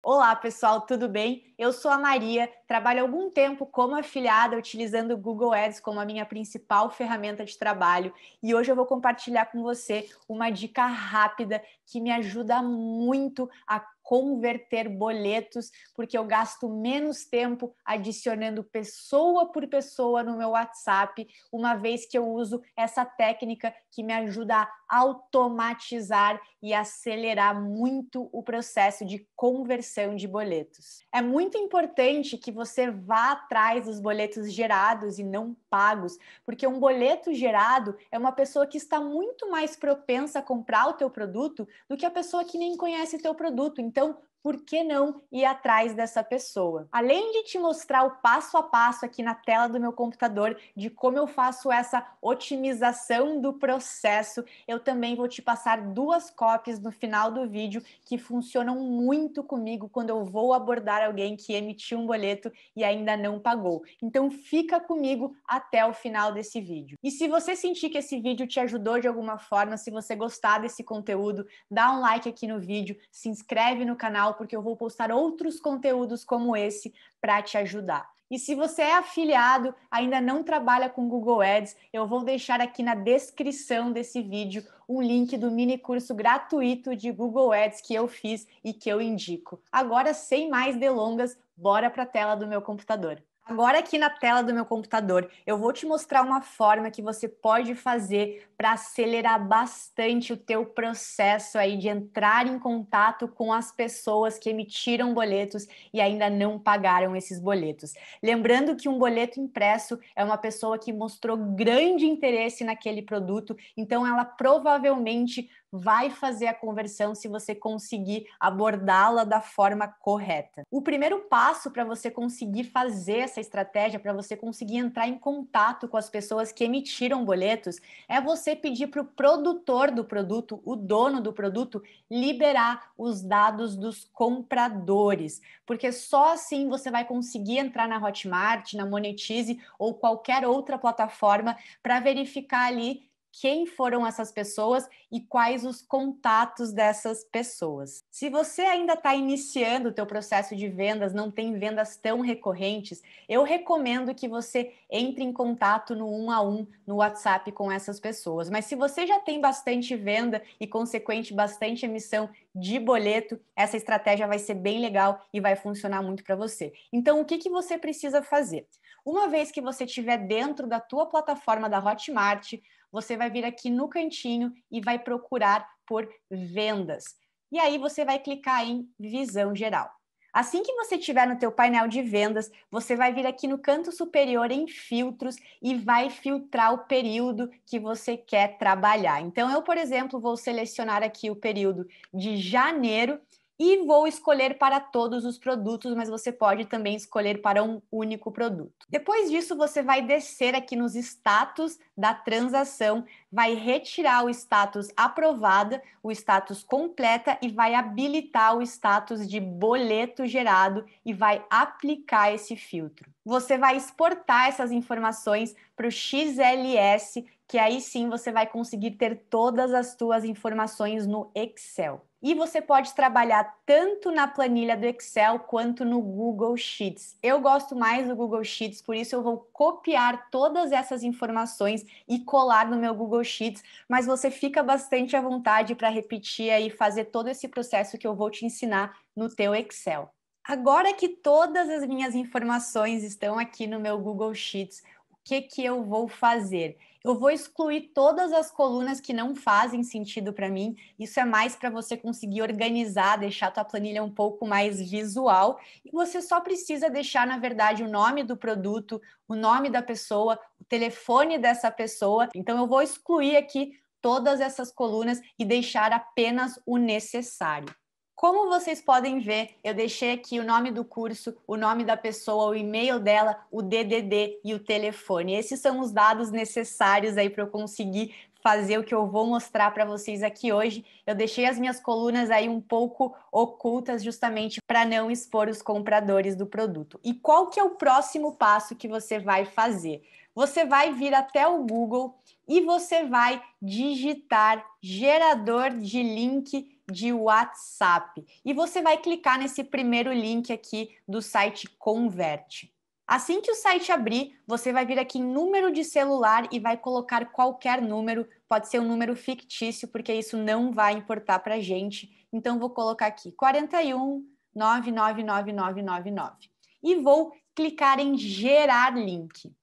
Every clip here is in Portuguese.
Olá, pessoal, tudo bem? Eu sou a Maria, trabalho há algum tempo como afiliada utilizando o Google Ads como a minha principal ferramenta de trabalho e hoje eu vou compartilhar com você uma dica rápida que me ajuda muito a converter boletos, porque eu gasto menos tempo adicionando pessoa por pessoa no meu WhatsApp, uma vez que eu uso essa técnica que me ajuda a automatizar e acelerar muito o processo de conversão de boletos. É muito importante que você vá atrás dos boletos gerados e não pagos, porque um boleto gerado é uma pessoa que está muito mais propensa a comprar o teu produto do que a pessoa que nem conhece o teu produto. Então, então, por que não ir atrás dessa pessoa? Além de te mostrar o passo a passo aqui na tela do meu computador de como eu faço essa otimização do processo, eu também vou te passar duas cópias no final do vídeo que funcionam muito comigo quando eu vou abordar alguém que emitiu um boleto e ainda não pagou. Então fica comigo até o final desse vídeo. E se você sentir que esse vídeo te ajudou de alguma forma, se você gostar desse conteúdo, dá um like aqui no vídeo, se inscreve no canal porque eu vou postar outros conteúdos como esse para te ajudar. E se você é afiliado, ainda não trabalha com Google Ads, eu vou deixar aqui na descrição desse vídeo um link do mini curso gratuito de Google Ads que eu fiz e que eu indico. Agora, sem mais delongas, bora para a tela do meu computador. Agora aqui na tela do meu computador, eu vou te mostrar uma forma que você pode fazer para acelerar bastante o teu processo aí de entrar em contato com as pessoas que emitiram boletos e ainda não pagaram esses boletos. Lembrando que um boleto impresso é uma pessoa que mostrou grande interesse naquele produto, então ela provavelmente vai fazer a conversão se você conseguir abordá-la da forma correta. O primeiro passo para você conseguir fazer essa estratégia, para você conseguir entrar em contato com as pessoas que emitiram boletos, é você pedir para o produtor do produto, o dono do produto, liberar os dados dos compradores, porque só assim você vai conseguir entrar na Hotmart, na Monetize ou qualquer outra plataforma para verificar ali quem foram essas pessoas e quais os contatos dessas pessoas. Se você ainda está iniciando o teu processo de vendas, não tem vendas tão recorrentes, eu recomendo que você entre em contato no um a um no WhatsApp com essas pessoas. Mas se você já tem bastante venda e consequente bastante emissão de boleto, essa estratégia vai ser bem legal e vai funcionar muito para você. Então, o que, que você precisa fazer? Uma vez que você estiver dentro da tua plataforma da Hotmart, você vai vir aqui no cantinho e vai procurar por vendas. E aí você vai clicar em visão geral. Assim que você estiver no teu painel de vendas, você vai vir aqui no canto superior em filtros e vai filtrar o período que você quer trabalhar. Então eu, por exemplo, vou selecionar aqui o período de janeiro e vou escolher para todos os produtos, mas você pode também escolher para um único produto. Depois disso, você vai descer aqui nos status da transação, vai retirar o status aprovada, o status completa e vai habilitar o status de boleto gerado e vai aplicar esse filtro. Você vai exportar essas informações para o XLS, que aí sim você vai conseguir ter todas as suas informações no Excel. E você pode trabalhar tanto na planilha do Excel quanto no Google Sheets. Eu gosto mais do Google Sheets, por isso eu vou copiar todas essas informações e colar no meu Google Sheets, mas você fica bastante à vontade para repetir e fazer todo esse processo que eu vou te ensinar no teu Excel. Agora que todas as minhas informações estão aqui no meu Google Sheets, que, que eu vou fazer? Eu vou excluir todas as colunas que não fazem sentido para mim. Isso é mais para você conseguir organizar, deixar a tua planilha um pouco mais visual. E você só precisa deixar, na verdade, o nome do produto, o nome da pessoa, o telefone dessa pessoa. Então, eu vou excluir aqui todas essas colunas e deixar apenas o necessário. Como vocês podem ver, eu deixei aqui o nome do curso, o nome da pessoa, o e-mail dela, o DDD e o telefone. Esses são os dados necessários aí para eu conseguir fazer o que eu vou mostrar para vocês aqui hoje. Eu deixei as minhas colunas aí um pouco ocultas justamente para não expor os compradores do produto. E qual que é o próximo passo que você vai fazer? Você vai vir até o Google e você vai digitar gerador de link de WhatsApp. E você vai clicar nesse primeiro link aqui do site Converte. Assim que o site abrir, você vai vir aqui em número de celular e vai colocar qualquer número, pode ser um número fictício, porque isso não vai importar para a gente. Então, vou colocar aqui 41 999999 e vou clicar em gerar link.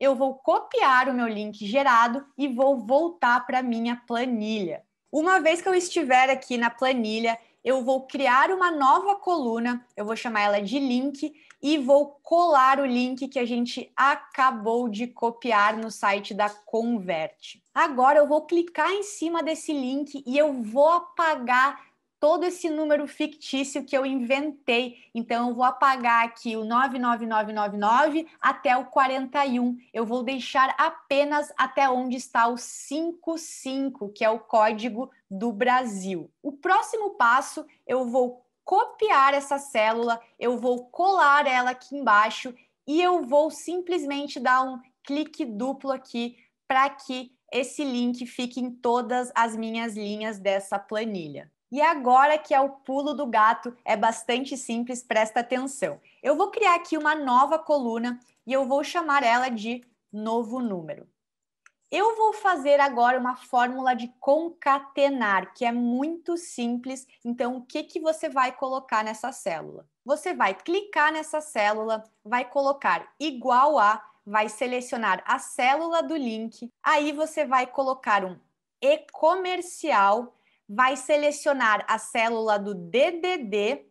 Eu vou copiar o meu link gerado e vou voltar para minha planilha. Uma vez que eu estiver aqui na planilha, eu vou criar uma nova coluna, eu vou chamar ela de link e vou colar o link que a gente acabou de copiar no site da Convert. Agora eu vou clicar em cima desse link e eu vou apagar todo esse número fictício que eu inventei. Então, eu vou apagar aqui o 99999 até o 41. Eu vou deixar apenas até onde está o 55, que é o código do Brasil. O próximo passo, eu vou copiar essa célula, eu vou colar ela aqui embaixo e eu vou simplesmente dar um clique duplo aqui para que esse link fique em todas as minhas linhas dessa planilha. E agora que é o pulo do gato, é bastante simples, presta atenção. Eu vou criar aqui uma nova coluna e eu vou chamar ela de novo número. Eu vou fazer agora uma fórmula de concatenar, que é muito simples. Então, o que, que você vai colocar nessa célula? Você vai clicar nessa célula, vai colocar igual a, vai selecionar a célula do link, aí você vai colocar um e-comercial, vai selecionar a célula do DDD,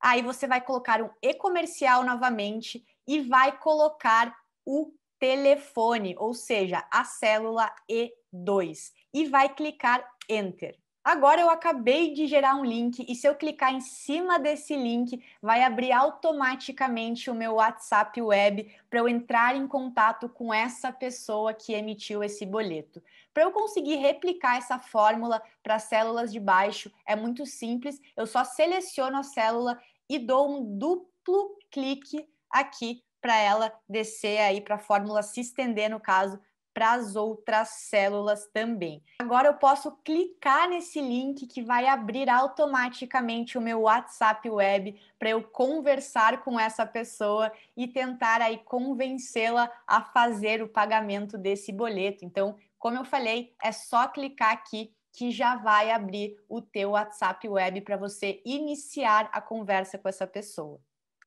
aí você vai colocar um e-comercial novamente e vai colocar o telefone, ou seja, a célula E2, e vai clicar Enter. Agora eu acabei de gerar um link e se eu clicar em cima desse link, vai abrir automaticamente o meu WhatsApp web para eu entrar em contato com essa pessoa que emitiu esse boleto. Para eu conseguir replicar essa fórmula para células de baixo, é muito simples, eu só seleciono a célula e dou um duplo clique aqui para ela descer aí para a fórmula se estender no caso para as outras células também. Agora eu posso clicar nesse link que vai abrir automaticamente o meu WhatsApp Web para eu conversar com essa pessoa e tentar aí convencê-la a fazer o pagamento desse boleto. Então, como eu falei, é só clicar aqui que já vai abrir o teu WhatsApp Web para você iniciar a conversa com essa pessoa.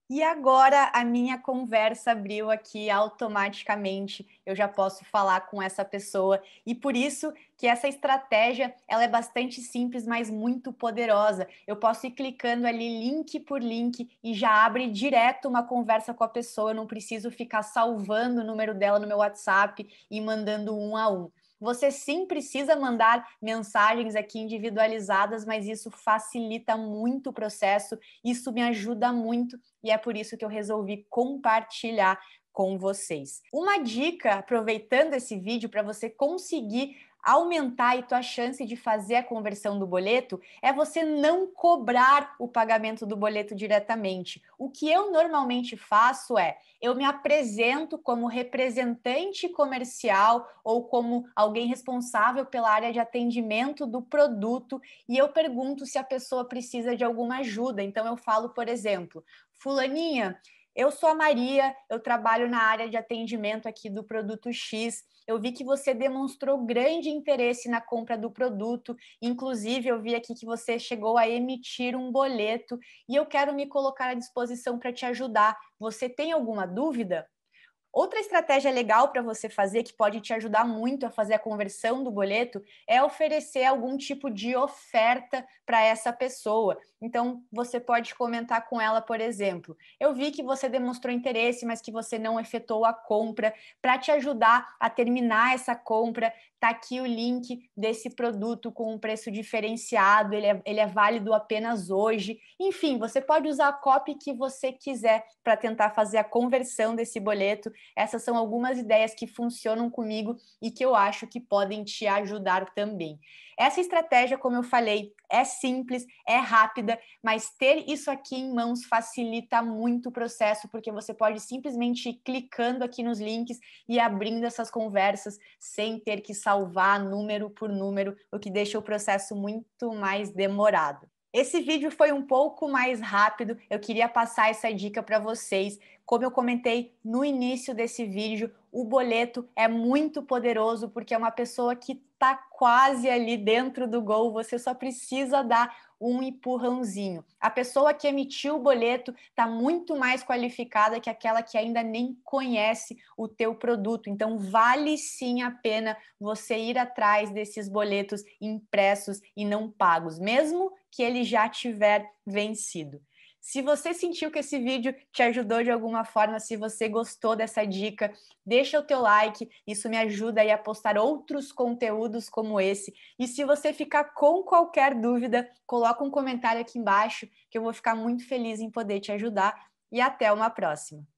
E agora a minha conversa abriu aqui automaticamente, eu já posso falar com essa pessoa. E por isso que essa estratégia, ela é bastante simples, mas muito poderosa. Eu posso ir clicando ali link por link e já abre direto uma conversa com a pessoa, eu não preciso ficar salvando o número dela no meu WhatsApp e mandando um a um. Você sim precisa mandar mensagens aqui individualizadas, mas isso facilita muito o processo, isso me ajuda muito e é por isso que eu resolvi compartilhar com vocês. Uma dica, aproveitando esse vídeo, para você conseguir aumentar a tua chance de fazer a conversão do boleto é você não cobrar o pagamento do boleto diretamente. O que eu normalmente faço é eu me apresento como representante comercial ou como alguém responsável pela área de atendimento do produto e eu pergunto se a pessoa precisa de alguma ajuda. Então eu falo, por exemplo, fulaninha, eu sou a Maria, eu trabalho na área de atendimento aqui do produto X. Eu vi que você demonstrou grande interesse na compra do produto, inclusive eu vi aqui que você chegou a emitir um boleto e eu quero me colocar à disposição para te ajudar. Você tem alguma dúvida? Outra estratégia legal para você fazer, que pode te ajudar muito a fazer a conversão do boleto, é oferecer algum tipo de oferta para essa pessoa. Então, você pode comentar com ela, por exemplo: Eu vi que você demonstrou interesse, mas que você não efetuou a compra. Para te ajudar a terminar essa compra, tá aqui o link desse produto com um preço diferenciado. Ele é, ele é válido apenas hoje. Enfim, você pode usar a copy que você quiser para tentar fazer a conversão desse boleto. Essas são algumas ideias que funcionam comigo e que eu acho que podem te ajudar também. Essa estratégia, como eu falei, é simples, é rápida, mas ter isso aqui em mãos facilita muito o processo, porque você pode simplesmente ir clicando aqui nos links e abrindo essas conversas sem ter que salvar número por número, o que deixa o processo muito mais demorado. Esse vídeo foi um pouco mais rápido, eu queria passar essa dica para vocês. Como eu comentei no início desse vídeo, o boleto é muito poderoso porque é uma pessoa que está quase ali dentro do gol, você só precisa dar um empurrãozinho. A pessoa que emitiu o boleto está muito mais qualificada que aquela que ainda nem conhece o teu produto. Então vale sim a pena você ir atrás desses boletos impressos e não pagos, mesmo que ele já tiver vencido. Se você sentiu que esse vídeo te ajudou de alguma forma, se você gostou dessa dica, deixa o teu like, isso me ajuda a postar outros conteúdos como esse. E se você ficar com qualquer dúvida, coloca um comentário aqui embaixo que eu vou ficar muito feliz em poder te ajudar e até uma próxima.